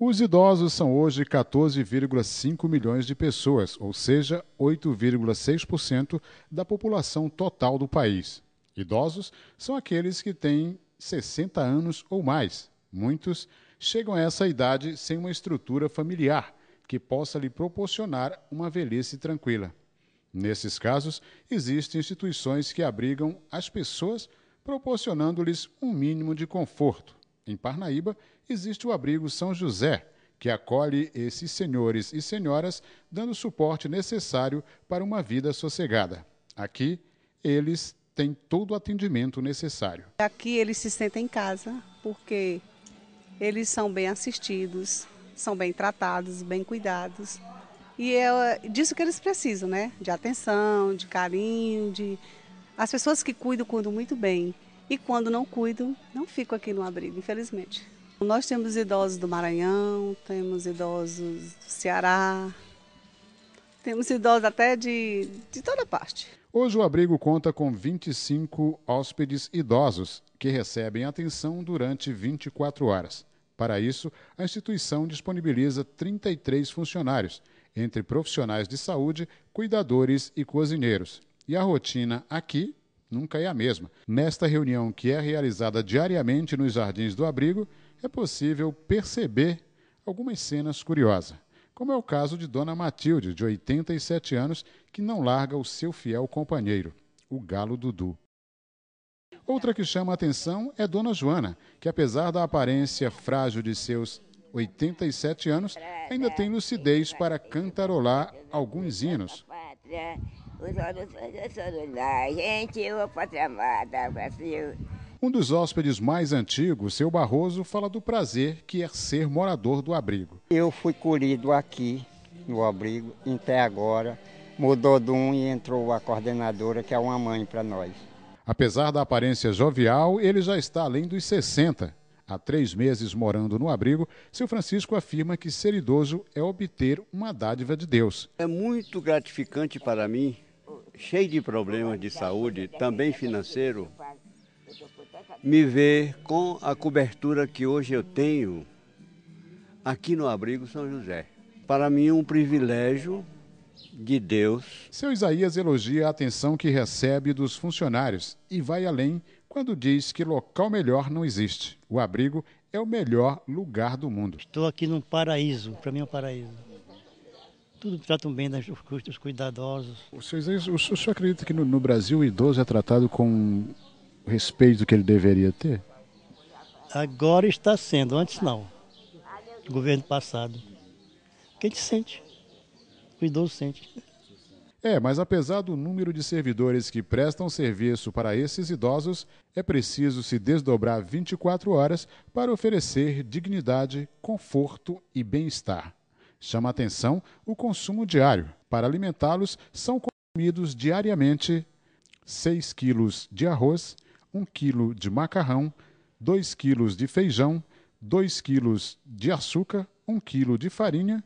Os idosos são hoje 14,5 milhões de pessoas, ou seja, 8,6% da população total do país. Idosos são aqueles que têm 60 anos ou mais. Muitos chegam a essa idade sem uma estrutura familiar que possa lhe proporcionar uma velhice tranquila. Nesses casos, existem instituições que abrigam as pessoas, proporcionando-lhes um mínimo de conforto em Parnaíba, existe o abrigo São José, que acolhe esses senhores e senhoras, dando o suporte necessário para uma vida sossegada. Aqui, eles têm todo o atendimento necessário. Aqui eles se sentem em casa, porque eles são bem assistidos, são bem tratados, bem cuidados. E é, é disso que eles precisam, né? De atenção, de carinho, de... As pessoas que cuidam, cuidam muito bem. E quando não cuido, não fico aqui no abrigo, infelizmente. Nós temos idosos do Maranhão, temos idosos do Ceará, temos idosos até de, de toda parte. Hoje o abrigo conta com 25 hóspedes idosos que recebem atenção durante 24 horas. Para isso, a instituição disponibiliza 33 funcionários, entre profissionais de saúde, cuidadores e cozinheiros. E a rotina aqui nunca é a mesma. Nesta reunião, que é realizada diariamente nos jardins do abrigo, é possível perceber algumas cenas curiosas, como é o caso de Dona Matilde, de 87 anos, que não larga o seu fiel companheiro, o galo Dudu. Outra que chama a atenção é Dona Joana, que apesar da aparência frágil de seus 87 anos, ainda tem lucidez para cantarolar alguns hinos. Os olhos são gente, eu amada, tá, Brasil. Um dos hóspedes mais antigos, seu Barroso, fala do prazer que é ser morador do abrigo. Eu fui colhido aqui no abrigo até agora. Mudou de um e entrou a coordenadora, que é uma mãe para nós. Apesar da aparência jovial, ele já está além dos 60. Há três meses morando no abrigo, seu Francisco afirma que ser idoso é obter uma dádiva de Deus. É muito gratificante para mim cheio de problemas de saúde, também financeiro, me ver com a cobertura que hoje eu tenho aqui no Abrigo São José. Para mim, é um privilégio de Deus. Seu Isaías elogia a atenção que recebe dos funcionários e vai além quando diz que local melhor não existe. O abrigo é o melhor lugar do mundo. Estou aqui num paraíso, para mim é um paraíso tudo tratam bem das, dos cuidadosos. O senhor, o senhor acredita que no, no, Brasil o idoso é tratado com o respeito que ele deveria ter? Agora está sendo, antes não. governo passado. O que a gente sente? O idoso sente. É, mas apesar do número de servidores que prestam serviço para esses idosos, é preciso se desdobrar 24 horas para oferecer dignidade, conforto e bem-estar. Chama atenção o consumo diário. Para alimentá-los, são consumidos diariamente 6 kg de arroz, 1 kg de macarrão, 2 kg de feijão, 2 kg de açúcar, 1 kg de farinha,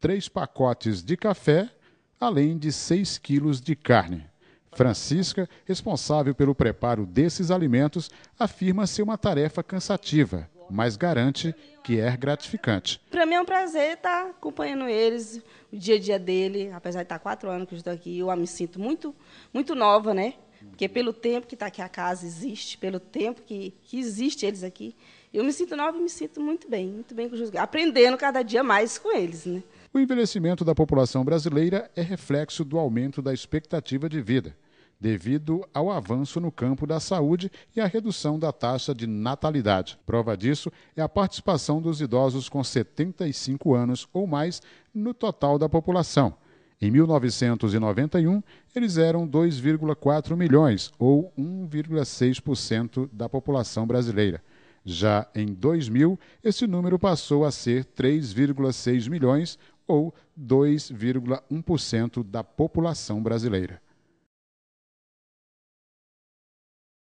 3 pacotes de café, além de 6 kg de carne. Francisca, responsável pelo preparo desses alimentos, afirma ser uma tarefa cansativa mas garante que é gratificante. Para mim é um prazer estar tá acompanhando eles, o dia a dia dele, apesar de estar tá quatro anos que eu estou aqui, eu me sinto muito, muito nova, né? Porque pelo tempo que está aqui a casa existe, pelo tempo que, que existe eles aqui, eu me sinto nova e me sinto muito bem, muito bem com os aprendendo cada dia mais com eles, né? O envelhecimento da população brasileira é reflexo do aumento da expectativa de vida devido ao avanço no campo da saúde e à redução da taxa de natalidade. Prova disso é a participação dos idosos com 75 anos ou mais no total da população. Em 1991, eles eram 2,4 milhões, ou 1,6% da população brasileira. Já em 2000, esse número passou a ser 3,6 milhões, ou 2,1% da população brasileira.